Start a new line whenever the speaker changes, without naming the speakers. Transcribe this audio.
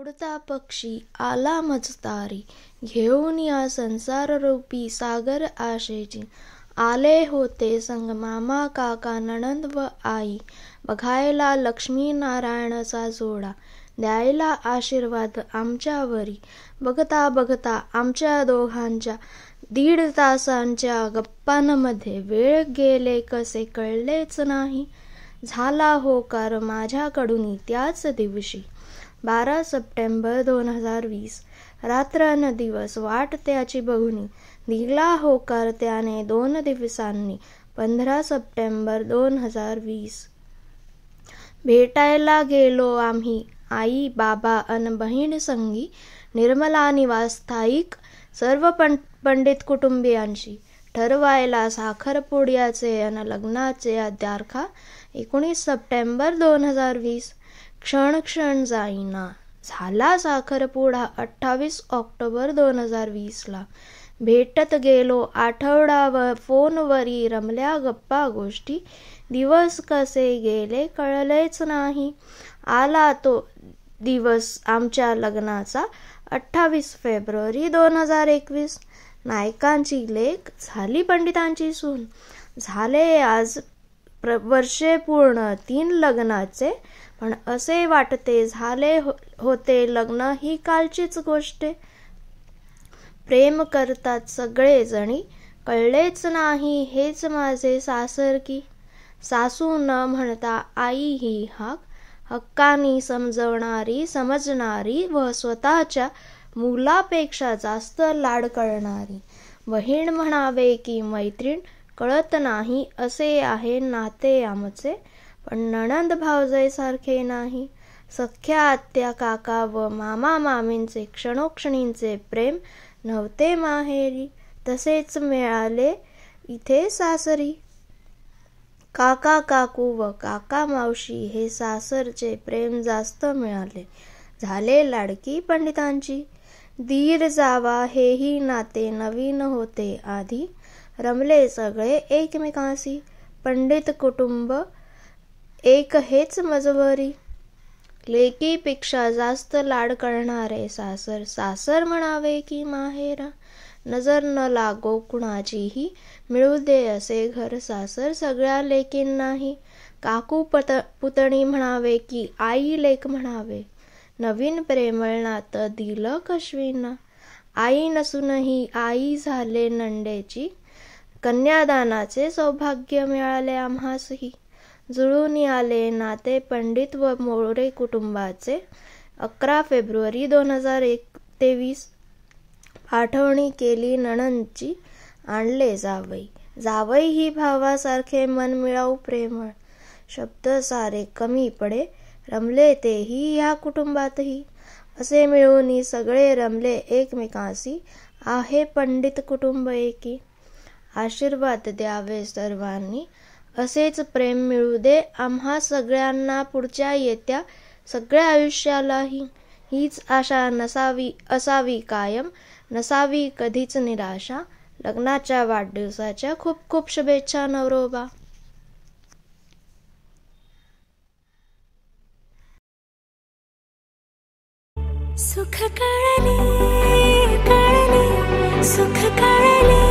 उडता पक्षी आला मजतारी घेऊन या संसार रूपी सागर आशेची आले होते संग मामा काका नणंद व आई बघायला लक्ष्मीनारायणाचा जोडा द्यायला आशीर्वाद आमच्यावरी बघता बघता आमच्या दोघांच्या दीड तासांच्या गप्पांमध्ये वेळ गेले कसे कळलेच नाही झाला होकार माझ्याकडून त्याच दिवशी बारा सप्टेंबर दोन हजार वीस रात्र न दिवस वाट त्याची बघुनी दिला होकार त्याने दोन दिवसांनी पंधरा सप्टेंबर दोन हजार वीस भेटायला गेलो आम्ही आई बाबा अन बहीण संगी निर्मला निवास स्थायिक सर्व पंडित कुटुंबियांशी ठरवायला साखरपुड्याचे अन लग्नाचे अध्यारखा एकोणीस सप्टेंबर दोन हजार वीस क्षण क्षण जाईना झाला साखरपुडा अठ्ठावीस ऑक्टोबर दोन हजार वीसला भेटत गेलो आठवडावर फोनवरी रमल्या गप्पा गोष्टी दिवस कसे गेले कळलेच नाही आला तो दिवस आमच्या लग्नाचा अठ्ठावीस फेब्रुवारी दोन हजार एकवीस नायकांची लेख झाली पंडितांची सून झाले आज प्र वर्षे पूर्ण तीन लग्नाचे पण असे वाटते झाले हो-, होते लग्न ही कालचीच गोष्ट प्रेम करतात जणी कळलेच नाही हेच माझे सासर की सासू न म्हणता आई ही हाक हक्कानी समजवणारी समजणारी व स्वतःच्या मुलापेक्षा जास्त लाड करणारी बहीण म्हणावे की मैत्रीण कळत नाही असे आहे नाते आमचे पण नणंद सारखे नाही सख्या आत्या काका व मामा मामींचे क्षणोक्षणींचे प्रेम नव्हते माहेरी तसेच मिळाले इथे सासरी काका काकू व काका मावशी हे सासरचे प्रेम जास्त मिळाले झाले लाडकी पंडितांची दीर जावा हेही नाते नवीन होते आधी रमले सगळे एकमेकांशी पंडित कुटुंब एक हेच मजबरी लेकीपेक्षा जास्त लाड करणारे सासर सासर म्हणावे की माहेरा नजर न लागो कुणाचीही मिळू दे असे घर सासर सगळ्या लेकींनाही काकू पत पुतणी म्हणावे की आई लेक म्हणावे नवीन प्रेमळ नात दिलं कश्वीना, आई नसूनही आई झाले नंडेची कन्यादानाचे सौभाग्य मिळाले आम्हासही जुळून आले नाते पंडित व मोरे कुटुंबाचे अकरा फेब्रुवारी दोन हजार एक तेवीस आठवणी केली नणंदची आणले जावई जावई ही भावासारखे मन मिळाऊ प्रेमळ शब्द सारे कमी पडे रमले तेही या कुटुंबातही असे मिळून सगळे रमले एकमेकांशी आहे पंडित कुटुंब एकी आशीर्वाद द्यावे सर्वांनी असेच प्रेम मिळू दे आम्हा सगळ्यांना पुढच्या येत्या सगळ्या आयुष्यालाही हीच आशा नसावी असावी कायम नसावी कधीच निराशा लग्नाच्या वाढदिवसाच्या खूप खूप शुभेच्छा नवरोबा सुख कळली कळली सुख कळली